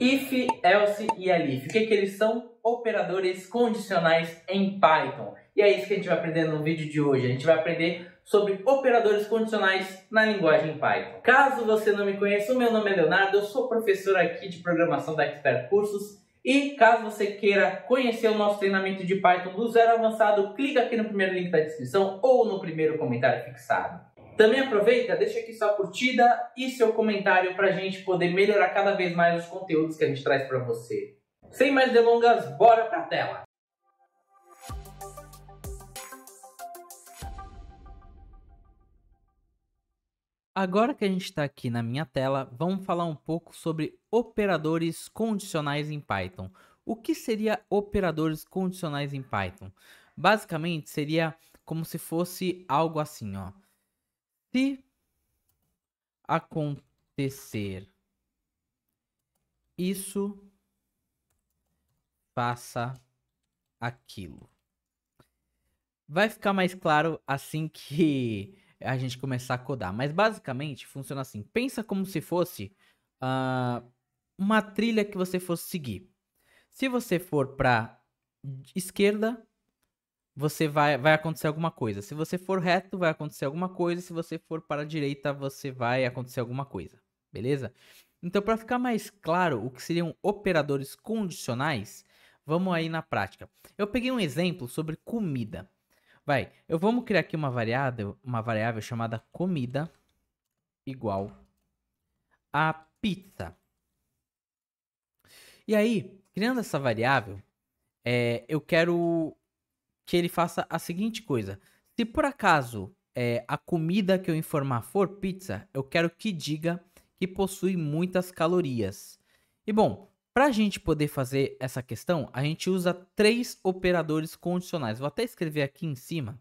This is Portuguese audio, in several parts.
if, else e elif. O que, que eles são? Operadores condicionais em Python. E é isso que a gente vai aprender no vídeo de hoje. A gente vai aprender sobre operadores condicionais na linguagem Python. Caso você não me conheça, meu nome é Leonardo, eu sou professor aqui de programação da Expert Cursos. E caso você queira conhecer o nosso treinamento de Python do zero avançado, clica aqui no primeiro link da descrição ou no primeiro comentário fixado. Também aproveita, deixa aqui sua curtida e seu comentário para a gente poder melhorar cada vez mais os conteúdos que a gente traz para você. Sem mais delongas, bora para a tela! Agora que a gente está aqui na minha tela, vamos falar um pouco sobre operadores condicionais em Python. O que seria operadores condicionais em Python? Basicamente seria como se fosse algo assim, ó se acontecer isso, faça aquilo. Vai ficar mais claro assim que a gente começar a codar, mas basicamente funciona assim: pensa como se fosse uh, uma trilha que você fosse seguir. Se você for para esquerda, você vai, vai acontecer alguma coisa. Se você for reto, vai acontecer alguma coisa. Se você for para a direita, você vai acontecer alguma coisa. Beleza? Então, para ficar mais claro o que seriam operadores condicionais, vamos aí na prática. Eu peguei um exemplo sobre comida. Vai, eu vamos criar aqui uma variável, uma variável chamada comida igual a pizza. E aí, criando essa variável, é, eu quero que ele faça a seguinte coisa. Se por acaso é, a comida que eu informar for pizza, eu quero que diga que possui muitas calorias. E bom, para a gente poder fazer essa questão, a gente usa três operadores condicionais. Vou até escrever aqui em cima.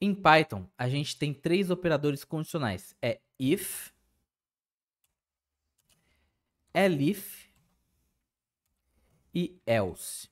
Em Python, a gente tem três operadores condicionais. É if, elif e else.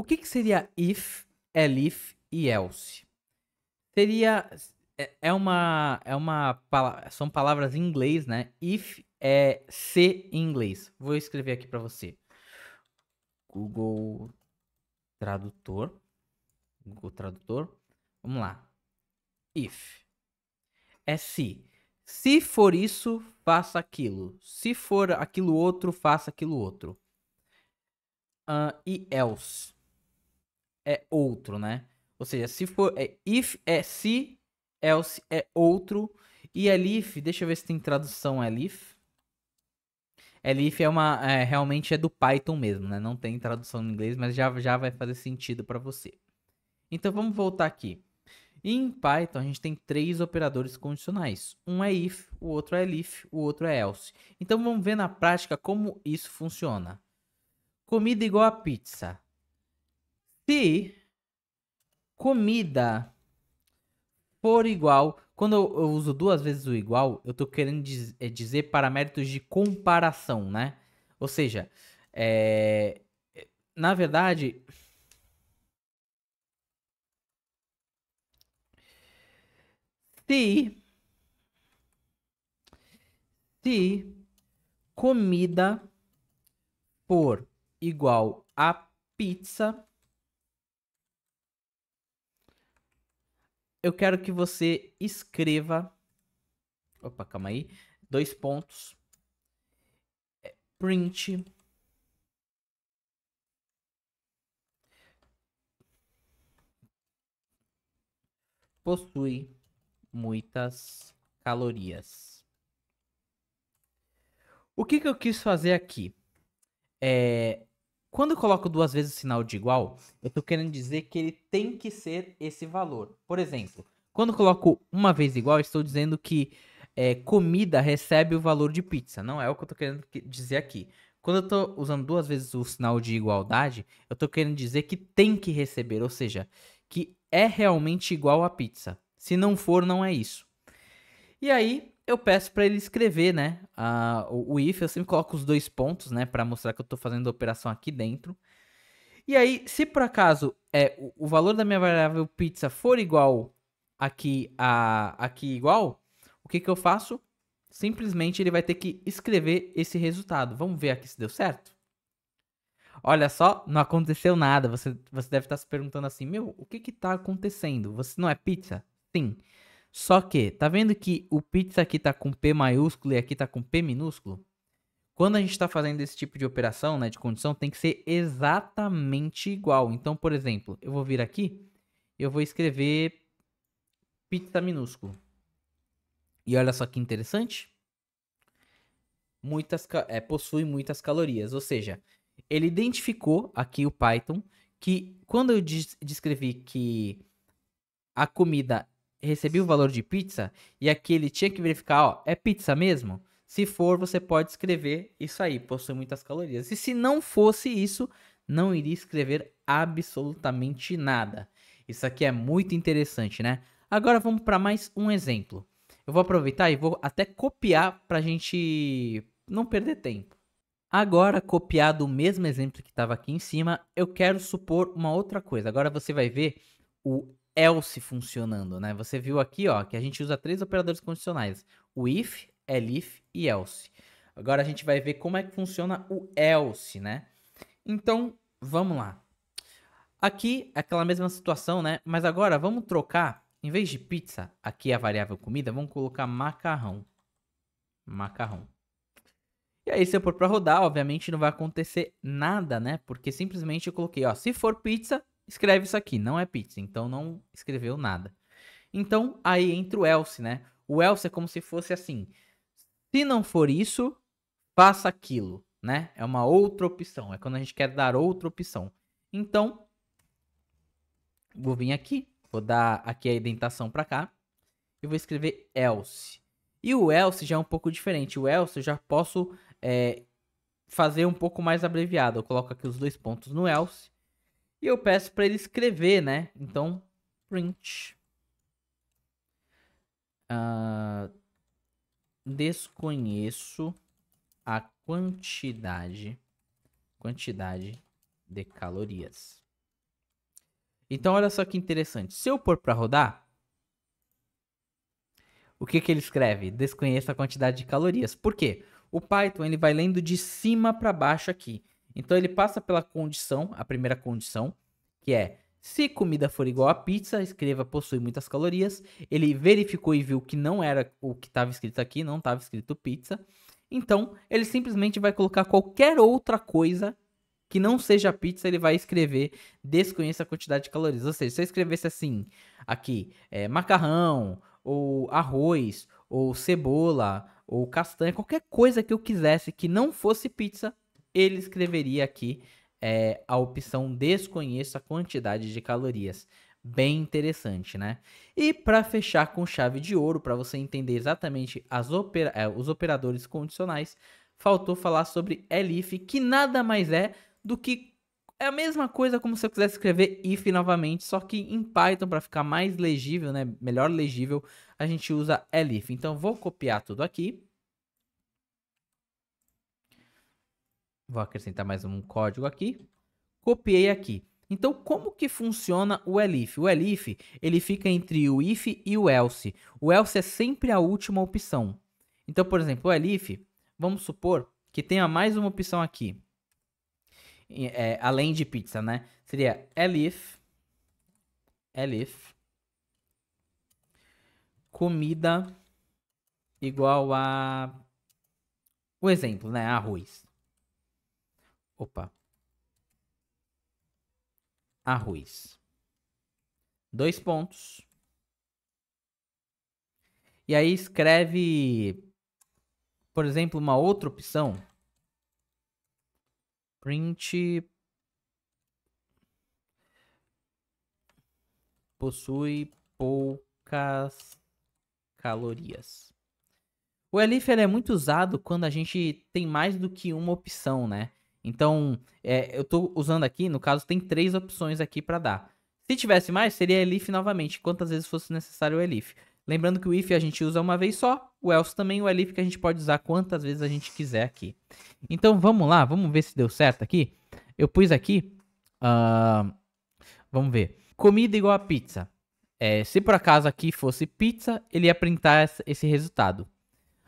O que, que seria if, elif e else? Seria é, é uma é uma são palavras em inglês, né? If é se em inglês. Vou escrever aqui para você. Google Tradutor. Google Tradutor. Vamos lá. If é se. Se for isso, faça aquilo. Se for aquilo outro, faça aquilo outro. Uh, e else é outro, né? Ou seja, se for é if é se, else é outro e é elif, deixa eu ver se tem tradução é elif. É elif é uma é, realmente é do Python mesmo, né? Não tem tradução em inglês, mas já já vai fazer sentido para você. Então vamos voltar aqui. Em Python, a gente tem três operadores condicionais. Um é if, o outro é elif, o outro é else. Então vamos ver na prática como isso funciona. Comida igual a pizza. Se comida for igual. Quando eu, eu uso duas vezes o igual, eu estou querendo diz, é, dizer para de comparação, né? Ou seja, é, na verdade. Se. Se comida por igual a pizza, eu quero que você escreva. Opa, calma aí. Dois pontos. É, print. Possui muitas calorias. O que, que eu quis fazer aqui? É, quando eu coloco duas vezes o sinal de igual, eu estou querendo dizer que ele tem que ser esse valor. Por exemplo, quando eu coloco uma vez igual, estou dizendo que é, comida recebe o valor de pizza. Não é o que eu estou querendo dizer aqui. Quando eu estou usando duas vezes o sinal de igualdade, eu estou querendo dizer que tem que receber, ou seja, que é realmente igual à pizza. Se não for, não é isso. E aí, eu peço para ele escrever, né? o, o, if, eu sempre coloco os dois pontos, né? Para mostrar que eu estou fazendo a operação aqui dentro. E aí, se por acaso é, o, o, valor da minha variável pizza for igual aqui a aqui igual, o que, que eu faço? Simplesmente ele vai ter que escrever esse resultado. Vamos ver aqui se deu certo. Olha só, não aconteceu nada. Você, você deve estar se perguntando assim, meu, o que está acontecendo? Você não é pizza? Sim. Só que, tá vendo que o pizza aqui tá com P maiúsculo e aqui tá com P minúsculo? Quando a gente está fazendo esse tipo de operação, né, de condição, tem que ser exatamente igual. Então, por exemplo, eu vou vir aqui, eu vou escrever pizza minúsculo. E olha só que interessante. Muitas, é, possui muitas calorias, ou seja, ele identificou aqui o Python que quando eu descrevi que a comida recebia o valor de pizza e aqui ele tinha que verificar, ó, é pizza mesmo? Se for, você pode escrever isso aí, possui muitas calorias. E se não fosse isso, não iria escrever absolutamente nada. Isso aqui é muito interessante, né? Agora vamos para mais um exemplo. Eu vou aproveitar e vou até copiar para a gente não perder tempo. Agora, copiado o mesmo exemplo que estava aqui em cima, eu quero supor uma outra coisa. Agora você vai ver o else funcionando, né? Você viu aqui, ó, que a gente usa três operadores condicionais: o if, elif e else. Agora a gente vai ver como é que funciona o else, né? Então, vamos lá. Aqui, é aquela mesma situação, né? Mas agora vamos trocar, em vez de pizza, aqui a variável comida, vamos colocar macarrão. Macarrão. E aí, se eu for para rodar, obviamente não vai acontecer nada, né? Porque simplesmente eu coloquei, ó, se for pizza, escreve isso aqui, não é pizza, então não escreveu nada. Então aí entra o else, né? O else é como se fosse assim: se não for isso, faça aquilo, né? É uma outra opção, é quando a gente quer dar outra opção. Então, vou vir aqui, vou dar aqui a indentação para cá e vou escrever else. E o else já é um pouco diferente. O else eu já posso é, fazer um pouco mais abreviado. Eu coloco aqui os dois pontos no else e eu peço para ele escrever, né? Então, print. Uh, desconheço a quantidade quantidade de calorias. Então, olha só que interessante. Se eu pôr para rodar, o que, que ele escreve? Desconheço a quantidade de calorias. Por quê? O Python ele vai lendo de cima para baixo aqui. Então ele passa pela condição, a primeira condição, que é se comida for igual a pizza, escreva possui muitas calorias. Ele verificou e viu que não era o que estava escrito aqui, não estava escrito pizza. Então, ele simplesmente vai colocar qualquer outra coisa que não seja pizza, ele vai escrever desconheça a quantidade de calorias. Ou seja, se eu escrevesse assim, aqui, é, macarrão, ou arroz, ou cebola, ou castanha, qualquer coisa que eu quisesse que não fosse pizza, ele escreveria aqui é, a opção desconheço a quantidade de calorias. Bem interessante, né? E para fechar com chave de ouro, para você entender exatamente opera é, os operadores condicionais, faltou falar sobre elif, que nada mais é do que é a mesma coisa como se eu quisesse escrever if novamente, só que em Python, para ficar mais legível, né? melhor legível, a gente usa elif. Então, vou copiar tudo aqui. Vou acrescentar mais um código aqui. Copiei aqui. Então, como que funciona o elif? O elif, ele fica entre o if e o else. O else é sempre a última opção. Então, por exemplo, o elif, vamos supor que tenha mais uma opção aqui. É, além de pizza, né? Seria elif, elif, comida igual a... O exemplo, né? Arroz. Opa. Arroz. Dois pontos. E aí escreve, por exemplo, uma outra opção. Print possui poucas calorias. O Elif é muito usado quando a gente tem mais do que uma opção, né? Então, é, eu estou usando aqui, no caso, tem três opções aqui para dar. Se tivesse mais, seria elif novamente, quantas vezes fosse necessário o elif. Lembrando que o if a gente usa uma vez só, o else também, o elif que a gente pode usar quantas vezes a gente quiser aqui. Então, vamos lá, vamos ver se deu certo aqui. Eu pus aqui, uh, vamos ver, comida igual a pizza. É, se por acaso aqui fosse pizza, ele ia printar esse resultado.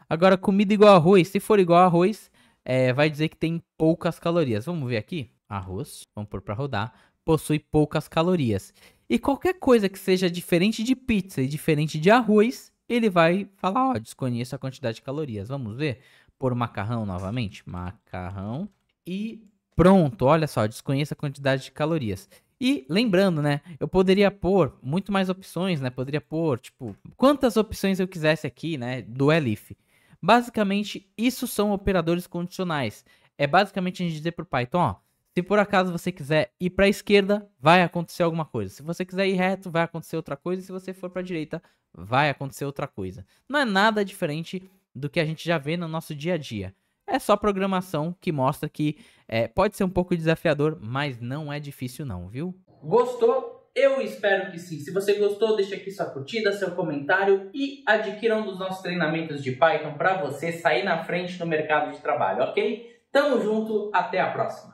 Agora, comida igual a arroz, se for igual a arroz, é, vai dizer que tem poucas calorias. Vamos ver aqui. Arroz, vamos pôr para rodar. Possui poucas calorias. E qualquer coisa que seja diferente de pizza e diferente de arroz, ele vai falar, ó, desconheço a quantidade de calorias. Vamos ver? Por macarrão novamente. Macarrão. E pronto, olha só, desconheço a quantidade de calorias. E lembrando, né, eu poderia pôr muito mais opções, né? Poderia pôr, tipo, quantas opções eu quisesse aqui, né, do elif. Basicamente, isso são operadores condicionais. É basicamente a gente dizer para o Python, ó, se por acaso você quiser ir para a esquerda, vai acontecer alguma coisa. Se você quiser ir reto, vai acontecer outra coisa. E se você for para a direita, vai acontecer outra coisa. Não é nada diferente do que a gente já vê no nosso dia a dia. É só programação que mostra que é, pode ser um pouco desafiador, mas não é difícil não, viu? Gostou? Eu espero que sim. Se você gostou, deixe aqui sua curtida, seu comentário e adquira um dos nossos treinamentos de Python para você sair na frente no mercado de trabalho, ok? Tamo junto, até a próxima!